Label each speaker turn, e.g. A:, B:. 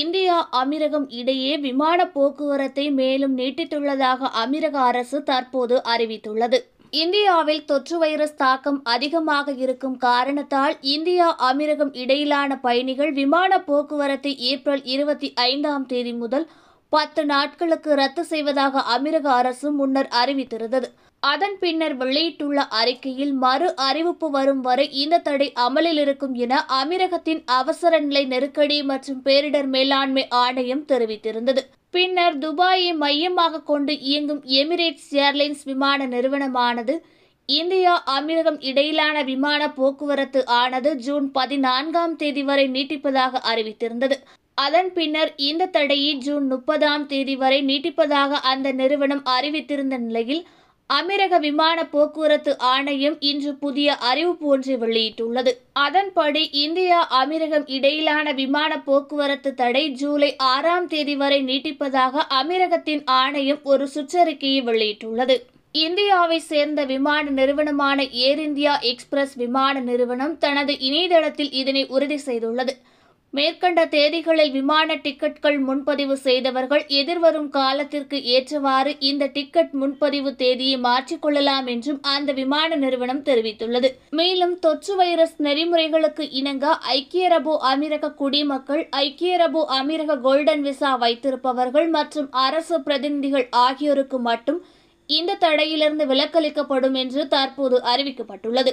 A: India அமீரகம் இடையே விமான போக்குவரத்தை மேலும் நீட்டித்துள்ளதாக அமீரக அரசு தற்போது அறிவித்துள்ளது இந்தியாவில் தொற்று வைரஸ் தாக்கம் அதிகமாக இருக்கும் காரணத்தால் இந்தியா அமீரகம் இடையிலான பயணிகள் விமான போக்குவரத்தை ஏப்ரல் இருபத்தி ஐந்தாம் தேதி முதல் பத்து நாட்களுக்கு ரத்து செய்வதாக அமீரக அரசு முன்னர் அறிவித்திருந்தது அதன் பின்னர் வெளியிட்டுள்ள அறிக்கையில் மறு அறிவிப்பு வரும் வரை இந்த தடை அமலில் இருக்கும் என அமீரகத்தின் அவசர நிலை நெருக்கடி மற்றும் பேரிடர் மேலாண்மை ஆணையம் தெரிவித்திருந்தது பின்னர் துபாயை மையமாக கொண்டு இயங்கும் எமிரேட்ஸ் ஏர்லைன்ஸ் விமான நிறுவனமானது இந்தியா அமீரகம் இடையிலான விமான போக்குவரத்து ஆனது ஜூன் பதினான்காம் தேதி வரை நீட்டிப்பதாக அறிவித்திருந்தது அதன் பின்னர் இந்த தடையை ஜூன் முப்பதாம் தேதி வரை நீட்டிப்பதாக அந்த நிறுவனம் அறிவித்திருந்த நிலையில் அமீரக விமான போக்குவரத்து ஆணையம் இன்று புதிய அறிவிப்பு ஒன்றை வெளியிட்டுள்ளது அதன்படி இந்தியா அமீரகம் இடையிலான விமான போக்குவரத்து தடை ஜூலை ஆறாம் தேதி வரை நீட்டிப்பதாக அமீரகத்தின் ஆணையம் ஒரு சுற்றறிக்கையை வெளியிட்டுள்ளது இந்தியாவை சேர்ந்த விமான நிறுவனமான ஏர் இந்தியா எக்ஸ்பிரஸ் விமான நிறுவனம் தனது இணையதளத்தில் இதனை உறுதி செய்துள்ளது மேற்கண்ட தேதிகளில் விமான டிக்கெட்கள் முன்பதிவு செய்தவர்கள் எதிர்வரும் காலத்திற்கு ஏற்றவாறு இந்த டிக்கெட் முன்பதிவு தேதியை மாற்றிக்கொள்ளலாம் என்றும் அந்த விமான நிறுவனம் தெரிவித்துள்ளது மேலும் தொற்று வைரஸ் நெறிமுறைகளுக்கு இணங்க ஐக்கிய அரபு அமீரக குடிமக்கள் ஐக்கிய அரபு அமீரக கோல்டன் விசா வைத்திருப்பவர்கள் மற்றும் அரசு பிரதிநிதிகள் ஆகியோருக்கு மட்டும் இந்த தடையிலிருந்து விலக்களிக்கப்படும் என்று தற்போது அறிவிக்கப்பட்டுள்ளது